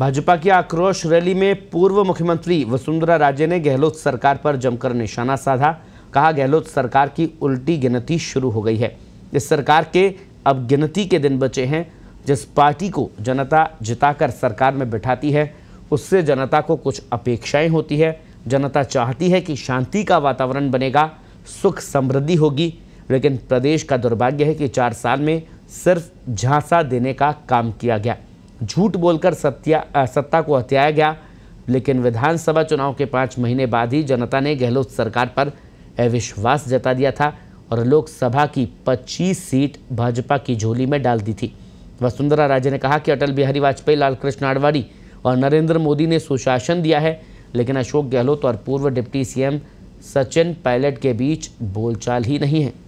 भाजपा की आक्रोश रैली में पूर्व मुख्यमंत्री वसुंधरा राजे ने गहलोत सरकार पर जमकर निशाना साधा कहा गहलोत सरकार की उल्टी गिनती शुरू हो गई है इस सरकार के अब गिनती के दिन बचे हैं जिस पार्टी को जनता जिताकर सरकार में बिठाती है उससे जनता को कुछ अपेक्षाएं होती है जनता चाहती है कि शांति का वातावरण बनेगा सुख समृद्धि होगी लेकिन प्रदेश का दुर्भाग्य है कि चार साल में सिर्फ झांसा देने का काम किया गया झूठ बोलकर सत्या सत्ता को हत्याया गया लेकिन विधानसभा चुनाव के पाँच महीने बाद ही जनता ने गहलोत सरकार पर अविश्वास जता दिया था और लोकसभा की 25 सीट भाजपा की झोली में डाल दी थी वसुंधरा राजे ने कहा कि अटल बिहारी वाजपेयी लालकृष्ण आडवाणी और नरेंद्र मोदी ने सुशासन दिया है लेकिन अशोक गहलोत और पूर्व डिप्टी सीएम सचिन पायलट के बीच बोलचाल ही नहीं है